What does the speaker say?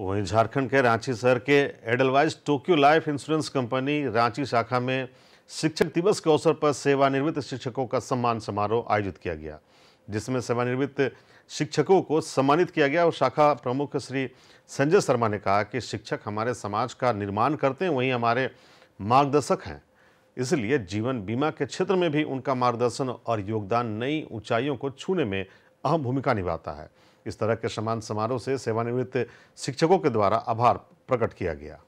वहीं झारखंड के रांची शहर के Edelweiss Tokio life insurance company Ranchi शाखा में शिक्षक दिवस के अवसर पर सेवानिवृत्त शिक्षकों का सम्मान समारोह आयोजित किया गया जिसमें सेवानिवृत्त शिक्षकों को सम्मानित किया गया और शाखा प्रमुख श्री संजय शर्मा ने कहा कि शिक्षक हमारे समाज का निर्माण करते हैं वहीं हमारे मार्गदर्शक हैं इसलिए जीवन बीमा के क्षेत्र में भी उनका मार्गदर्शन और योगदान नई ऊंचाइयों को छूने में अहम भूमिका निभाता है इस तरह के सम्मान समारोह से सेवानिवृत्त शिक्षकों के द्वारा आभार प्रकट किया गया